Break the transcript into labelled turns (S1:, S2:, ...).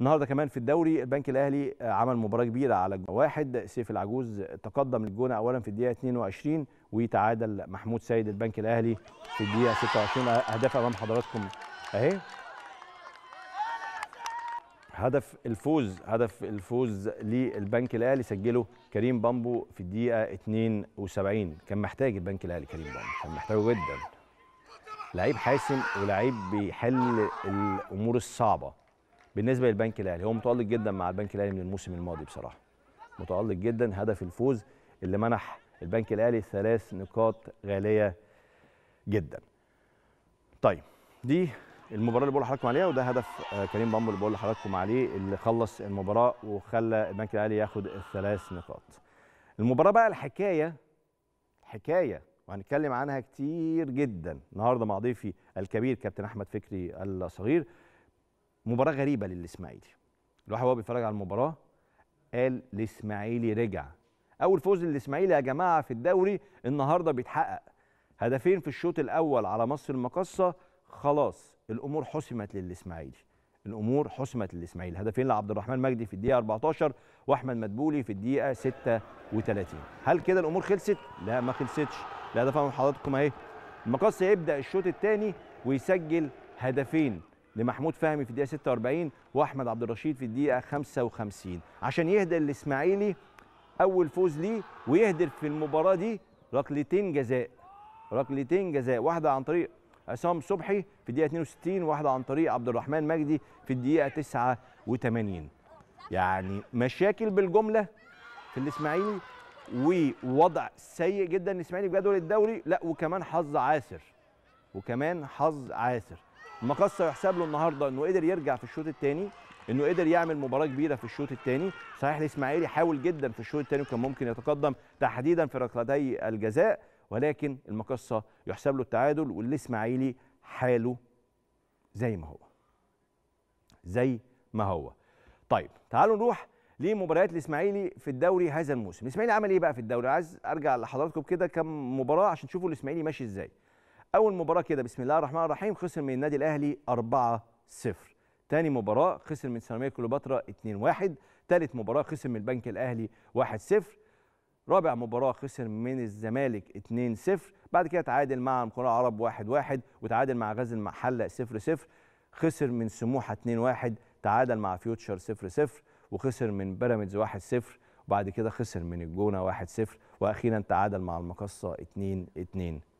S1: النهارده كمان في الدوري البنك الاهلي آه، عمل مباراه كبيره على الجونة. واحد سيف العجوز تقدم للجونه اولا في الدقيقه 22 ويتعادل محمود سيد البنك الاهلي في الدقيقه 26 اهداف آه، امام حضراتكم اهي هدف الفوز هدف الفوز للبنك الاهلي سجله كريم بامبو في الدقيقه 72 كان محتاج البنك الاهلي كريم بامبو كان محتاجه جدا لعيب حاسم ولعيب بيحل الامور الصعبه بالنسبه للبنك الاهلي هو متالق جدا مع البنك الاهلي من الموسم الماضي بصراحه متالق جدا هدف الفوز اللي منح البنك الاهلي ثلاث نقاط غاليه جدا طيب دي المباراه اللي بقول لحضراتكم عليها وده هدف آه، كريم بامبو اللي بقول لحضراتكم عليه اللي خلص المباراه وخلى البنك الاهلي ياخد الثلاث نقاط المباراه بقى الحكايه حكايه وهنتكلم عنها كتير جدا النهارده مع ضيفي الكبير كابتن احمد فكري الصغير مباراه غريبه للاسماعيلي الواحد وهو بيتفرج على المباراه قال الاسماعيلي رجع اول فوز للاسماعيلي يا جماعه في الدوري النهارده بيتحقق هدفين في الشوط الاول على مصر المقاصه خلاص الامور حسمت للاسماعيلي الامور حسمت للاسماعيلي هدفين لعبد الرحمن مجدي في الدقيقه 14 واحمد مدبولي في الدقيقه 36 هل كده الامور خلصت لا ما خلصتش لا ده فاهم حضراتكم اهي المقص يبدا الشوط الثاني ويسجل هدفين لمحمود فهمي في الدقيقه 46 واحمد عبد الرشيد في الدقيقه 55 عشان يهدى الاسماعيلي اول فوز ليه ويهدر في المباراه دي ركلتين جزاء ركلتين جزاء واحده عن طريق عصام صبحي في الدقيقه 62 واحده عن طريق عبد الرحمن مجدي في الدقيقه 89 يعني مشاكل بالجمله في الاسماعيلي ووضع سيء جدا الاسماعيلي في جدول الدوري لا وكمان حظ عاسر وكمان حظ عاسر المقص يحسب له النهارده انه قدر يرجع في الشوط الثاني انه قدر يعمل مباراه كبيره في الشوط الثاني صحيح الاسماعيلي حاول جدا في الشوط الثاني وكان ممكن يتقدم تحديدا في ركلتي الجزاء ولكن المقصه يحسب له التعادل والاسماعيلي حاله زي ما هو زي ما هو طيب تعالوا نروح لمباريات الاسماعيلي في الدوري هذا الموسم الاسماعيلي عمل ايه بقى في الدوري عايز ارجع لحضراتكم كده كم مباراه عشان تشوفوا الاسماعيلي ماشي ازاي اول مباراه كده بسم الله الرحمن الرحيم خسر من النادي الاهلي 4 0 تاني مباراه خسر من سيراميكا كليوباترا 2 1 تالت مباراه خسر من البنك الاهلي 1 0 رابع مباراه خسر من الزمالك 2 0 بعد كده تعادل مع القرى العرب 1 1 وتعادل مع غزل المحله 0 0 خسر من سموحه 2 1 تعادل مع فيوتشر 0 0 وخسر من بيراميدز 1 0 وبعد كده خسر من الجونه 1 0 واخيرا تعادل مع المقصه 2 2